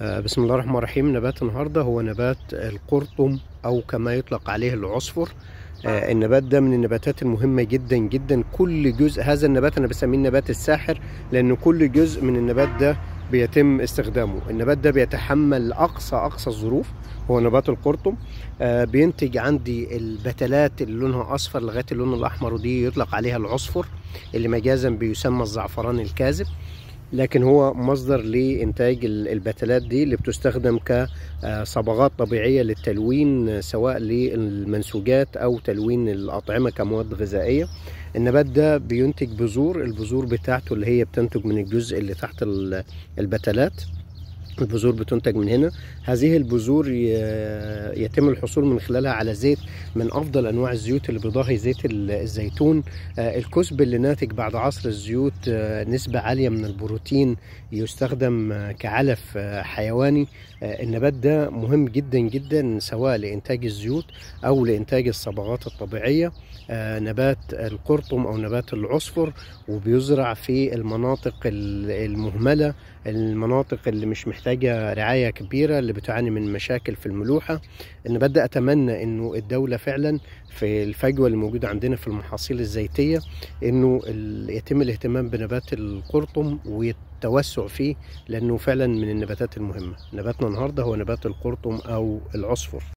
آه، بسم الله الرحمن الرحيم نبات النهارده هو نبات القرطم او كما يطلق عليه العصفر آه، نعم. النبات ده من النباتات المهمه جدا جدا كل جزء هذا النبات انا بسميه النبات الساحر لان كل جزء من النبات ده بيتم استخدامه النبات ده بيتحمل اقصى اقصى الظروف هو نبات القرطم آه، بينتج عندي البتلات اللي لونها اصفر لغايه اللون الاحمر ودي يطلق عليها العصفر اللي مجازا بيسمى الزعفران الكاذب لكن هو مصدر لإنتاج البتلات دي اللي بتستخدم كصبغات آه، طبيعية للتلوين سواء للمنسوجات أو تلوين الأطعمة كمواد غذائية النبات ده بينتج بذور البذور بتاعته اللي هي بتنتج من الجزء اللي تحت البتلات البذور بتنتج من هنا هذه البذور يتم الحصول من خلالها على زيت من افضل انواع الزيوت اللي بيضاهي زيت الزيتون آه، الكسب اللي ناتج بعد عصر الزيوت آه، نسبه عاليه من البروتين يستخدم آه، كعلف حيواني النبات ده مهم جدا جدا سواء لانتاج الزيوت او لانتاج الصبغات الطبيعيه نبات القرطم او نبات العصفر وبيزرع في المناطق المهمله المناطق اللي مش محتاجه محتاجه رعايه كبيره اللي بتعاني من مشاكل في الملوحه ان بدأ اتمنى انه الدوله فعلا في الفجوه اللي موجوده عندنا في المحاصيل الزيتيه انه يتم الاهتمام بنبات القرطم والتوسع فيه لانه فعلا من النباتات المهمه نباتنا النهارده هو نبات القرطم او العصفر